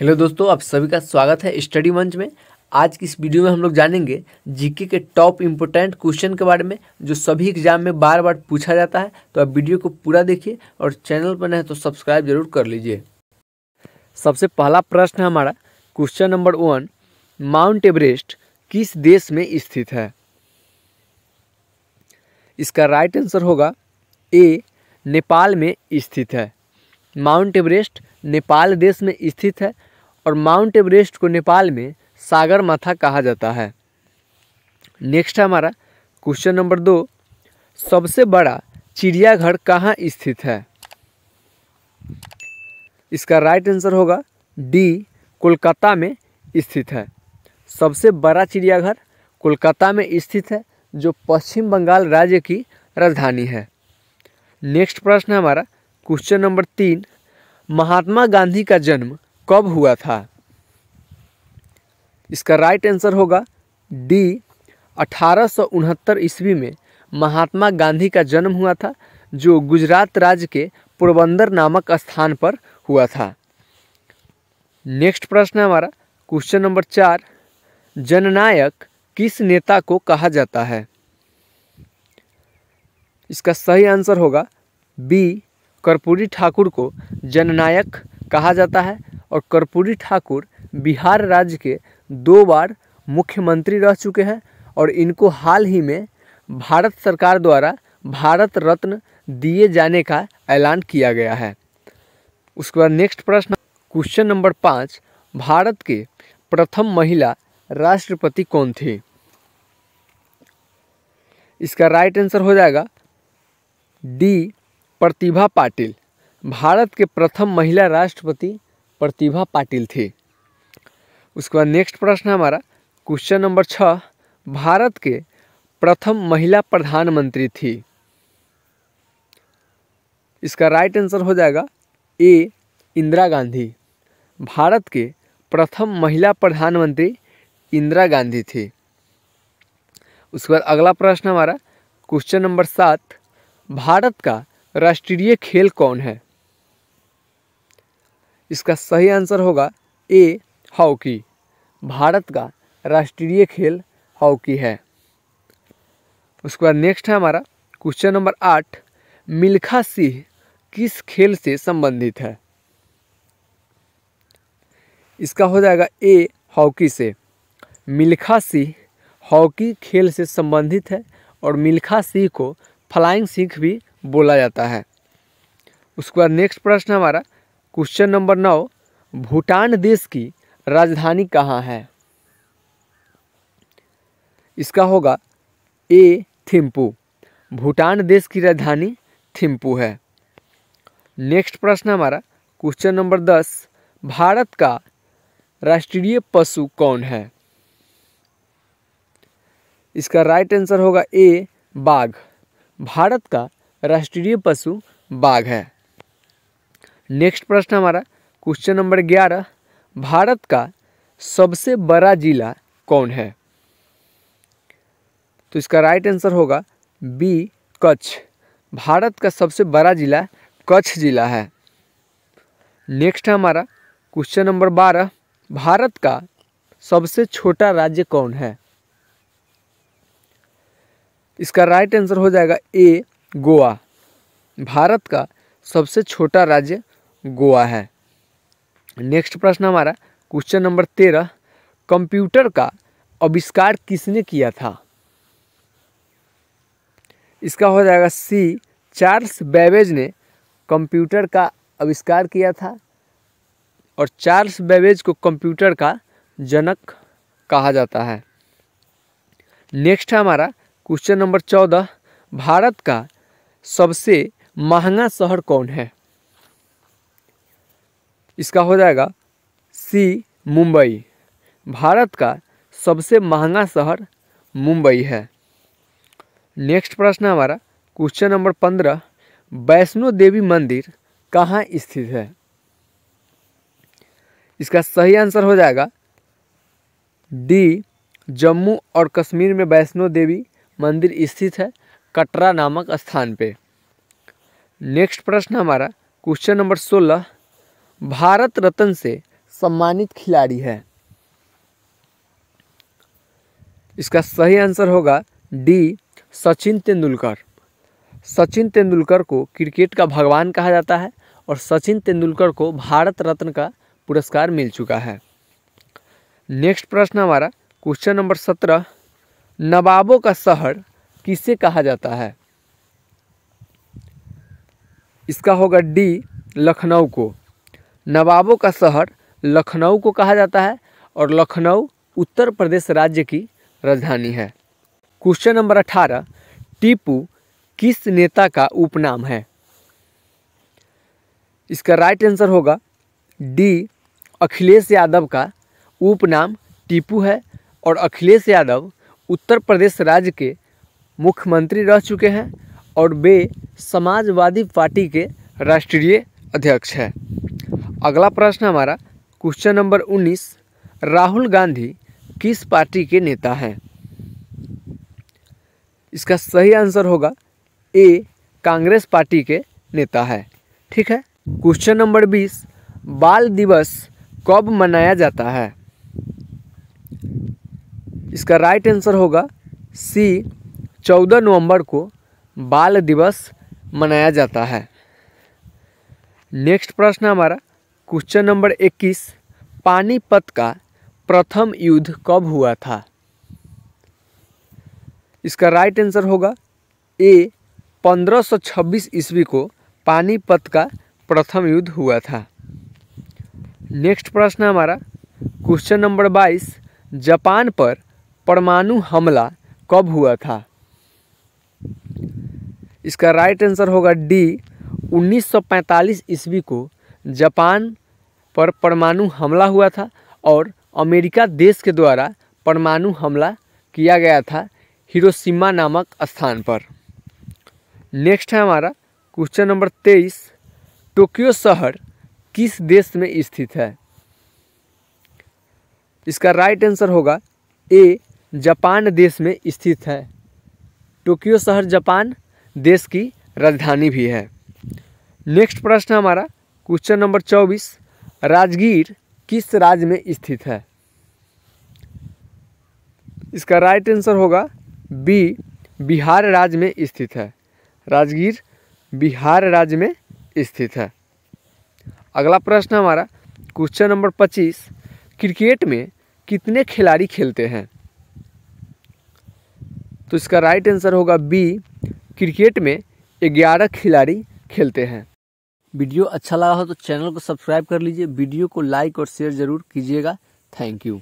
hello दोस्तों आप सभी का स्वागत है स्टडी मंच में आज की इस वीडियो में हम लोग जानेंगे जीके के टॉप इम्पोर्टेंट क्वेश्चन के बारे में जो सभी एग्जाम में बार बार पूछा जाता है तो आप वीडियो को पूरा देखिए और चैनल पर नहीं तो सब्सक्राइब जरूर कर लीजिए सबसे पहला प्रश्न है हमारा question number one mount Everest किस देश में स्थित है इसका राइट आंसर होगा ए नेपाल में स्थित है माउंट एवरेस्ट नेपाल देश में स्थित है और माउंट एवरेस्ट को नेपाल में सागर माथा कहा जाता है नेक्स्ट हमारा क्वेश्चन नंबर दो सबसे बड़ा चिड़ियाघर कहाँ स्थित है इसका राइट आंसर होगा डी कोलकाता में स्थित है सबसे बड़ा चिड़ियाघर कोलकाता में स्थित है जो पश्चिम बंगाल राज्य की राजधानी है नेक्स्ट प्रश्न हमारा क्वेश्चन नंबर तीन महात्मा गांधी का जन्म कब हुआ था इसका राइट आंसर होगा डी अठारह ईस्वी में महात्मा गांधी का जन्म हुआ था जो गुजरात राज्य के पोरबंदर नामक स्थान पर हुआ था नेक्स्ट प्रश्न हमारा क्वेश्चन नंबर चार जननायक किस नेता को कहा जाता है इसका सही आंसर होगा बी कर्पूरी ठाकुर को जननायक कहा जाता है और कर्पूरी ठाकुर बिहार राज्य के दो बार मुख्यमंत्री रह चुके हैं और इनको हाल ही में भारत सरकार द्वारा भारत रत्न दिए जाने का ऐलान किया गया है उसके बाद नेक्स्ट प्रश्न क्वेश्चन नंबर पाँच भारत के प्रथम महिला राष्ट्रपति कौन थी इसका राइट आंसर हो जाएगा डी प्रतिभा पाटिल भारत के प्रथम महिला राष्ट्रपति प्रतिभा पाटिल थी उसके बाद नेक्स्ट प्रश्न हमारा क्वेश्चन नंबर छः भारत के प्रथम महिला प्रधानमंत्री थी इसका राइट आंसर हो जाएगा ए इंदिरा गांधी भारत के प्रथम महिला प्रधानमंत्री इंदिरा गांधी थी उसके बाद अगला प्रश्न हमारा क्वेश्चन नंबर सात भारत का राष्ट्रीय खेल कौन है इसका सही आंसर होगा ए हॉकी भारत का राष्ट्रीय खेल हॉकी है उसके बाद नेक्स्ट है हमारा क्वेश्चन नंबर आठ मिल्खा सिंह किस खेल से संबंधित है इसका हो जाएगा ए हॉकी से मिल्खा सिंह हॉकी खेल से संबंधित है और मिल्खा सिंह को फ्लाइंग सिंह भी बोला जाता है उसके बाद नेक्स्ट प्रश्न हमारा क्वेश्चन नंबर नौ भूटान देश की राजधानी कहाँ है इसका होगा ए थिम्पू भूटान देश की राजधानी थिम्पू है नेक्स्ट प्रश्न हमारा क्वेश्चन नंबर दस भारत का राष्ट्रीय पशु कौन है इसका राइट आंसर होगा ए बाघ भारत का राष्ट्रीय पशु बाघ है नेक्स्ट प्रश्न हमारा क्वेश्चन नंबर ग्यारह भारत का सबसे बड़ा जिला कौन है तो इसका राइट आंसर होगा बी कच्छ भारत का सबसे बड़ा जिला कच्छ जिला है नेक्स्ट हमारा क्वेश्चन नंबर बारह भारत का सबसे छोटा राज्य कौन है इसका राइट आंसर हो जाएगा ए गोवा भारत का सबसे छोटा राज्य गोवा है नेक्स्ट प्रश्न हमारा क्वेश्चन नंबर तेरह कंप्यूटर का आविष्कार किसने किया था इसका हो जाएगा सी चार्ल्स बेबेज ने कंप्यूटर का आविष्कार किया था और चार्ल्स बेबेज को कंप्यूटर का जनक कहा जाता है नेक्स्ट है हमारा क्वेश्चन नंबर चौदह भारत का सबसे महंगा शहर कौन है इसका हो जाएगा सी मुंबई भारत का सबसे महंगा शहर मुंबई है नेक्स्ट प्रश्न हमारा क्वेश्चन नंबर पंद्रह वैष्णो देवी मंदिर कहाँ स्थित है इसका सही आंसर हो जाएगा डी जम्मू और कश्मीर में वैष्णो देवी मंदिर स्थित है कटरा नामक स्थान पे नेक्स्ट प्रश्न हमारा क्वेश्चन नंबर सोलह भारत रत्न से सम्मानित खिलाड़ी है इसका सही आंसर होगा डी सचिन तेंदुलकर सचिन तेंदुलकर को क्रिकेट का भगवान कहा जाता है और सचिन तेंदुलकर को भारत रत्न का पुरस्कार मिल चुका है नेक्स्ट प्रश्न हमारा क्वेश्चन नंबर सत्रह नवाबों का शहर किसे कहा जाता है इसका होगा डी लखनऊ को नवाबों का शहर लखनऊ को कहा जाता है और लखनऊ उत्तर प्रदेश राज्य की राजधानी है क्वेश्चन नंबर अठारह टीपू किस नेता का उपनाम है इसका राइट आंसर होगा डी अखिलेश यादव का उपनाम टीपू है और अखिलेश यादव उत्तर प्रदेश राज्य के मुख्यमंत्री रह चुके हैं और वे समाजवादी पार्टी के राष्ट्रीय अध्यक्ष हैं अगला प्रश्न हमारा क्वेश्चन नंबर उन्नीस राहुल गांधी किस पार्टी के नेता हैं इसका सही आंसर होगा ए कांग्रेस पार्टी के नेता है ठीक है क्वेश्चन नंबर बीस बाल दिवस कब मनाया जाता है इसका राइट आंसर होगा सी चौदह नवंबर को बाल दिवस मनाया जाता है नेक्स्ट प्रश्न हमारा क्वेश्चन नंबर इक्कीस पानीपत का प्रथम युद्ध कब हुआ था इसका राइट आंसर होगा ए 1526 ईस्वी को पानीपत का प्रथम युद्ध हुआ था नेक्स्ट प्रश्न हमारा क्वेश्चन नंबर 22 जापान पर परमाणु हमला कब हुआ था इसका राइट आंसर होगा डी 1945 ईस्वी को जापान पर परमाणु हमला हुआ था और अमेरिका देश के द्वारा परमाणु हमला किया गया था हिरोशिमा नामक स्थान पर नेक्स्ट है हमारा क्वेश्चन नंबर तेईस टोक्यो शहर किस देश में स्थित है इसका राइट आंसर होगा ए जापान देश में स्थित है टोक्यो शहर जापान देश की राजधानी भी है नेक्स्ट प्रश्न हमारा क्वेश्चन नंबर चौबीस राजगीर किस राज्य में स्थित है इसका राइट आंसर होगा बी बिहार राज्य में स्थित है राजगीर बिहार राज्य में स्थित है अगला प्रश्न हमारा क्वेश्चन नंबर पच्चीस क्रिकेट में कितने खिलाड़ी खेलते हैं तो इसका राइट आंसर होगा बी क्रिकेट में ग्यारह खिलाड़ी खेलते हैं वीडियो अच्छा लगा हो तो चैनल को सब्सक्राइब कर लीजिए वीडियो को लाइक और शेयर जरूर कीजिएगा थैंक यू